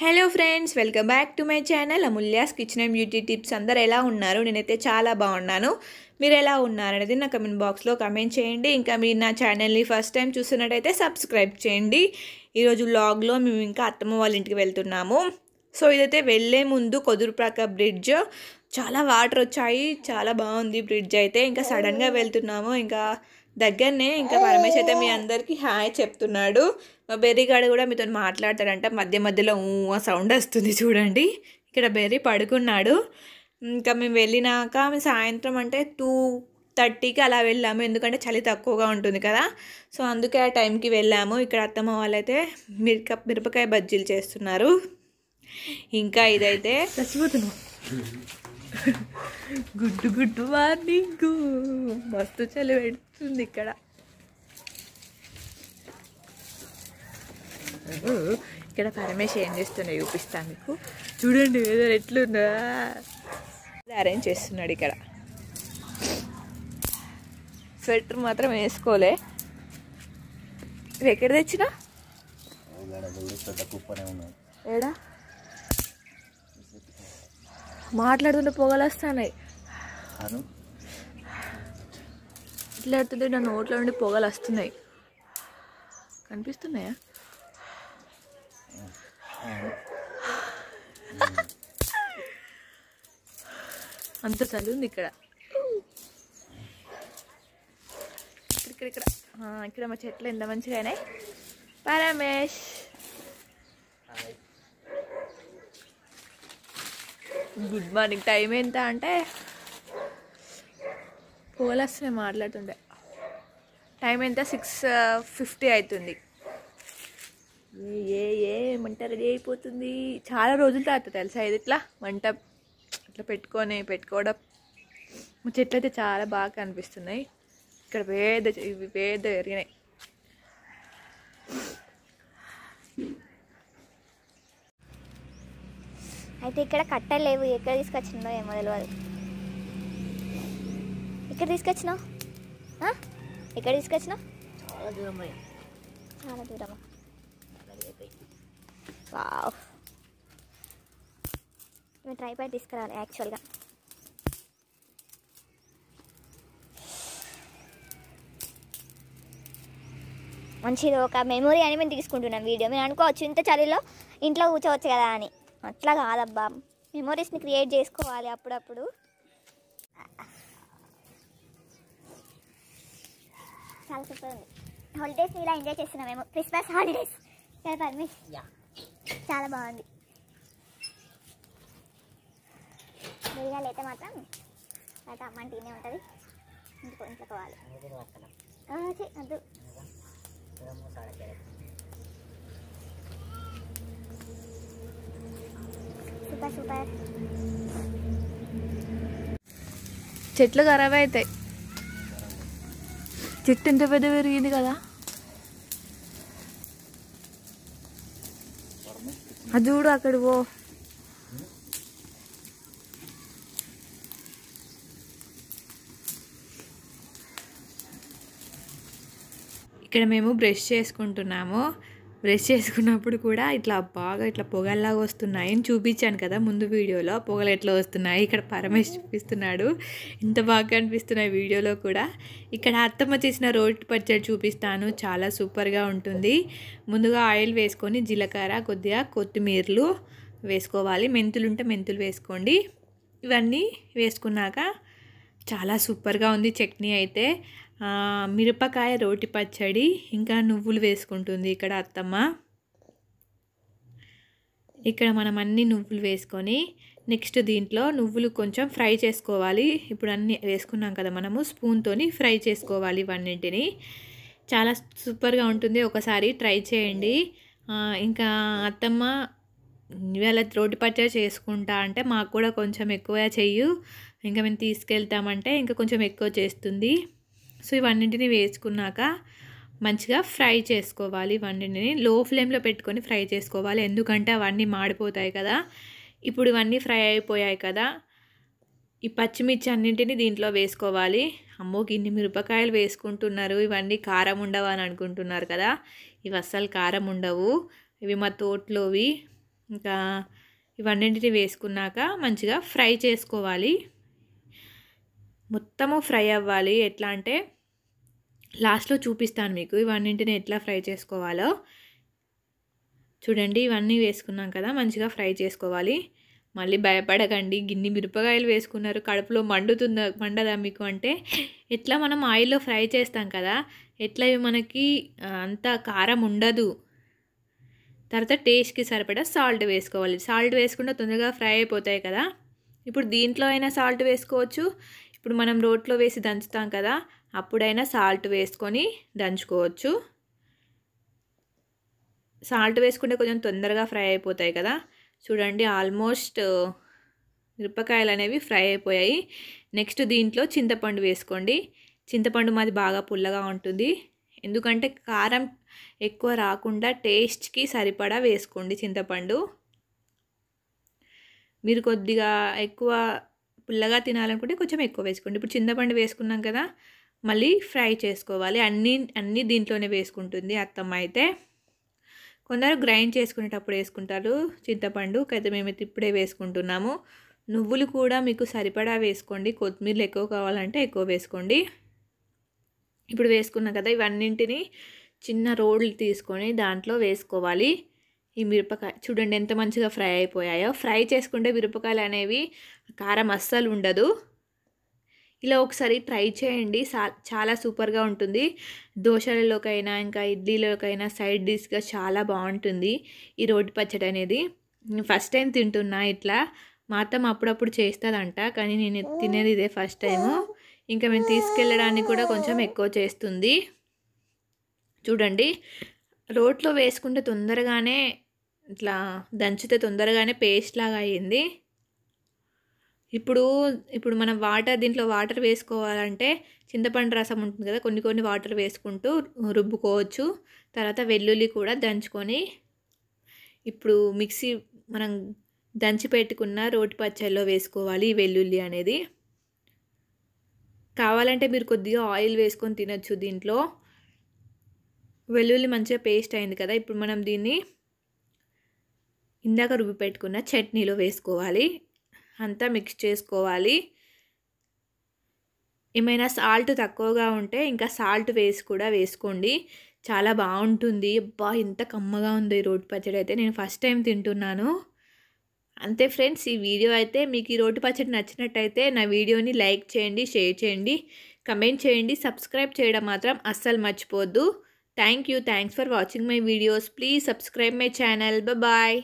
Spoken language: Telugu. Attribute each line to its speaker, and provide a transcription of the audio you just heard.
Speaker 1: hello friends welcome back to my channel Amulya's kitchen and beauty tips అందరు ఎలా ఉన్నారు నేనైతే చాలా బాగున్నాను మీరు ఎలా ఉన్నారనేది నా కమెంట్ బాక్స్లో కమెంట్ చేయండి ఇంకా మీరు నా ఛానల్ని ఫస్ట్ టైం చూస్తున్నట్టయితే సబ్స్క్రైబ్ చేయండి ఈరోజు లాగ్లో మేము ఇంకా అత్తమ్మ వాళ్ళ ఇంటికి వెళ్తున్నాము సో ఇదైతే వెళ్ళే ముందు కొదురుప్రాక బ్రిడ్జ్ చాలా వాటర్ వచ్చాయి చాలా బాగుంది బ్రిడ్జ్ అయితే ఇంకా సడన్గా వెళ్తున్నాము ఇంకా దగ్గరనే ఇంకా పరమేశ్ అయితే మీ అందరికీ హాయ్ చెప్తున్నాడు మా బెర్రీగాడు కూడా మీతో మాట్లాడతాడంట మధ్య మధ్యలో ఆ సౌండ్ వస్తుంది చూడండి ఇక్కడ బెర్రీ పడుకున్నాడు ఇంకా మేము వెళ్ళినాక మేము సాయంత్రం అంటే టూ థర్టీకి అలా వెళ్ళాము ఎందుకంటే చలి తక్కువగా ఉంటుంది కదా సో అందుకే ఆ టైంకి వెళ్ళాము ఇక్కడ అత్తమ్మ వాళ్ళైతే మిరక మిరపకాయ బజ్జీలు చేస్తున్నారు ఇంకా ఇదైతే చచ్చిపోతున్నాం గుడ్ గుడ్ మార్నింగ్ మస్తు చలి పెడుతుంది ఇక్కడ ఇక్కడ పరమేశ్ ఏం చేస్తున్నా చూపిస్తాను మీకు చూడండి వెదర్ ఎట్లుందా అరేంజ్ చేస్తున్నాడు ఇక్కడ స్వెటర్ మాత్రం వేసుకోలే ఎక్కడ తెచ్చినా ఏడా మాట్లాడుతుంటే పొగలు వస్తున్నాయి మాట్లాడుతుంటే నా నోట్లో నుండి పొగలు వస్తున్నాయి కనిపిస్తున్నాయా అంత చలి ఉంది ఇక్కడ ఇక్కడ ఇక్కడ ఇక్కడ మా చెట్లు ఎంత మంచిగా అయినాయి పరమేష్ గుడ్ మార్నింగ్ టైం ఎంత అంటే పోలస్నే మాట్లాడుతుండే టైం ఎంత సిక్స్ ఫిఫ్టీ అవుతుంది ఏ ఏ మంట రెడీ అయిపోతుంది చాలా రోజుల తర్వాత తెలుసా ఇది ఇట్లా మంట ఇట్లా పెట్టుకొని పెట్టుకోవడం చెట్లు అయితే చాలా బాగా కనిపిస్తున్నాయి ఇక్కడ పేద ఇవి పేద ఎరిగినాయి అయితే ఇక్కడ కట్టలేవు ఎక్కడ తీసుకొచ్చిందో ఏమో తెలియదు ఎక్కడ తీసుకొచ్చినావు ఎక్కడ తీసుకొచ్చినావు చాలా దూరం చాలా దూరమా ట్రై పై తీసుకురాలి యాక్చువల్గా మంచిది ఒక మెమొరీ అని మేము తీసుకుంటున్నాం వీడియో మేము అనుకోవచ్చు ఇంత చలిలో ఇంట్లో కూర్చోవచ్చు కదా అని అట్లా కాదబ్బా మెమొరీస్ని క్రియేట్ చేసుకోవాలి అప్పుడప్పుడు చాలా సూపర్ ఉంది హాలిడేస్ ఇలా ఎంజాయ్ చేస్తున్నాం మేము క్రిస్మస్ హాలిడేస్ చాలా బాగుంది మిరియాలు అయితే మాత్రం అమ్మ మంటినే ఉంటుంది ఇంటికి ఇంట్లోకి పోవాలి వద్దు సూపర్ సూపర్ చెట్లు ఖరాబ్ అవుతాయి చెట్టు ఎంత పెద్ద పెరిగింది కదా అది చూడు అక్కడ పో ఇక్కడ మేము బ్రష్ చేసుకుంటున్నాము బ్రష్ చేసుకున్నప్పుడు కూడా ఇట్లా బాగా ఇట్లా పొగల్లాగా వస్తున్నాయి అని చూపించాను కదా ముందు వీడియోలో పొగలు ఎట్లా వస్తున్నాయి ఇక్కడ పరమేష్ చూపిస్తున్నాడు ఇంత బాగా అనిపిస్తున్నాయి వీడియోలో కూడా ఇక్కడ అత్తమ్మ చేసిన రోటి పచ్చడి చూపిస్తాను చాలా సూపర్గా ఉంటుంది ముందుగా ఆయిల్ వేసుకొని జీలకర్ర కొద్దిగా కొత్తిమీరలు వేసుకోవాలి మెంతులు ఉంటే మెంతులు వేసుకోండి ఇవన్నీ వేసుకున్నాక చాలా సూపర్గా ఉంది చట్నీ అయితే మిరపకాయ రోటి పచ్చడి ఇంకా నువ్వులు వేసుకుంటుంది ఇక్కడ అత్తమ్మ ఇక్కడ మనం అన్ని నువ్వులు వేసుకొని నెక్స్ట్ దీంట్లో నువ్వులు కొంచెం ఫ్రై చేసుకోవాలి ఇప్పుడు అన్నీ వేసుకున్నాం కదా మనము స్పూన్తోని ఫ్రై చేసుకోవాలి ఇవన్నింటిని చాలా సూపర్గా ఉంటుంది ఒకసారి ట్రై చేయండి ఇంకా అత్తమ్మ ఇవాళ రోటి పచ్చడి చేసుకుంటా అంటే మాకు కూడా కొంచెం ఎక్కువ చెయ్యు ఇంకా మేము తీసుకెళ్తామంటే ఇంకా కొంచెం ఎక్కువ చేస్తుంది సో ఇవన్నింటిని వేసుకున్నాక మంచిగా ఫ్రై చేసుకోవాలి ఇవన్నింటిని లో ఫ్లేమ్లో పెట్టుకొని ఫ్రై చేసుకోవాలి ఎందుకంటే అవన్నీ మాడిపోతాయి కదా ఇప్పుడు ఇవన్నీ ఫ్రై అయిపోయాయి కదా ఈ పచ్చిమిర్చి అన్నింటినీ దీంట్లో వేసుకోవాలి అమ్మో గిన్ని మిరపకాయలు వేసుకుంటున్నారు ఇవన్నీ కారం ఉండవు అని అనుకుంటున్నారు కదా ఇవి అస్సలు కారం ఉండవు ఇవి మా తోటలోవి ఇంకా ఇవన్నింటిని వేసుకున్నాక మంచిగా ఫ్రై చేసుకోవాలి మొత్తము ఫ్రై అవ్వాలి ఎట్లా అంటే లాస్ట్లో చూపిస్తాను మీకు ఇవన్నింటిని ఎట్లా ఫ్రై చేసుకోవాలో చూడండి ఇవన్నీ వేసుకున్నాం కదా మంచిగా ఫ్రై చేసుకోవాలి మళ్ళీ భయపడకండి గిన్ని మిరపకాయలు వేసుకున్నారు కడుపులో మండుతుందా మండదా మీకు అంటే ఎట్లా మనం ఆయిల్లో ఫ్రై చేస్తాం కదా ఎట్లా ఇవి మనకి అంత కారం ఉండదు తర్వాత టేస్ట్కి సరిపడా సాల్ట్ వేసుకోవాలి సాల్ట్ వేసుకుంటే తొందరగా ఫ్రై అయిపోతాయి కదా ఇప్పుడు దీంట్లో అయినా సాల్ట్ వేసుకోవచ్చు ఇప్పుడు మనం రోట్లో వేసి దంచుతాం కదా అప్పుడైనా సాల్ట్ వేసుకొని దంచుకోవచ్చు సాల్ట్ వేసుకుంటే కొంచెం తొందరగా ఫ్రై అయిపోతాయి కదా చూడండి ఆల్మోస్ట్ మిరపకాయలు అనేవి ఫ్రై అయిపోయాయి నెక్స్ట్ దీంట్లో చింతపండు వేసుకోండి చింతపండు మాది బాగా పుల్లగా ఉంటుంది ఎందుకంటే కారం ఎక్కువ రాకుండా టేస్ట్కి సరిపడా వేసుకోండి చింతపండు మీరు కొద్దిగా ఎక్కువ పుల్లగా తినాలనుకుంటే కొంచెం ఎక్కువ వేసుకోండి ఇప్పుడు చింతపండు వేసుకున్నాం కదా మళ్ళీ ఫ్రై చేసుకోవాలి అన్నీ అన్నీ దీంట్లోనే వేసుకుంటుంది అత్తమ్మ అయితే కొందరు గ్రైండ్ చేసుకునేటప్పుడు వేసుకుంటారు చింతపండు కదా మేము ఇప్పుడే వేసుకుంటున్నాము నువ్వులు కూడా మీకు సరిపడా వేసుకోండి కొత్తిమీరలు ఎక్కువ కావాలంటే ఎక్కువ వేసుకోండి ఇప్పుడు వేసుకున్నాం కదా ఇవన్నింటిని చిన్న రోళ్ళు తీసుకొని దాంట్లో వేసుకోవాలి ఈ మిరపకాయ చూడండి ఎంత మంచిగా ఫ్రై అయిపోయాయో ఫ్రై చేసుకుంటే మిరపకాయలు అనేవి కారం అస్సలు ఉండదు ఇలా ఒకసారి ట్రై చేయండి చాలా సూపర్గా ఉంటుంది దోశలలోకైనా ఇంకా ఇడ్లీలోకైనా సైడ్ డిష్గా చాలా బాగుంటుంది ఈ రోడ్డు పచ్చడి అనేది ఫస్ట్ టైం తింటున్నా ఇట్లా మా అత్తమ్మ అప్పుడప్పుడు చేస్తుందంట కానీ నేను తినేది ఇదే ఫస్ట్ టైము ఇంకా మేము తీసుకెళ్ళడానికి కూడా కొంచెం ఎక్కువ చేస్తుంది చూడండి రోట్లో వేసుకుంటే తొందరగానే ఇట్లా దంచితే తొందరగానే పేస్ట్ లాగా అయ్యింది ఇప్పుడు ఇప్పుడు మనం వాటర్ దీంట్లో వాటర్ వేసుకోవాలంటే చింతపండు రసం ఉంటుంది కదా కొన్ని కొన్ని వాటర్ వేసుకుంటూ రుబ్బుకోవచ్చు తర్వాత వెల్లుల్లి కూడా దంచుకొని ఇప్పుడు మిక్సీ మనం దంచి పెట్టుకున్న రోటి పచ్చళ్ళలో వేసుకోవాలి ఈ వెల్లుల్లి అనేది కావాలంటే మీరు కొద్దిగా ఆయిల్ వేసుకొని తినచ్చు దీంట్లో వెల్లుల్లి మంచిగా పేస్ట్ అయింది కదా ఇప్పుడు మనం దీన్ని ఇందాక రుబ్బి పెట్టుకున్న చట్నీలో వేసుకోవాలి అంతా మిక్స్ చేసుకోవాలి ఏమైనా సాల్ట్ తక్కువగా ఉంటే ఇంకా సాల్ట్ వేసి కూడా వేసుకోండి చాలా బాగుంటుంది అబ్బా ఇంత కమ్మగా ఉంది రోటి పచ్చడి అయితే నేను ఫస్ట్ టైం తింటున్నాను అంతే ఫ్రెండ్స్ ఈ వీడియో అయితే మీకు ఈ రోటి పచ్చడి నచ్చినట్టయితే నా వీడియోని లైక్ చేయండి షేర్ చేయండి కమెంట్ చేయండి సబ్స్క్రైబ్ చేయడం మాత్రం అస్సలు మర్చిపోద్దు thank you thanks for watching my videos please subscribe my channel bye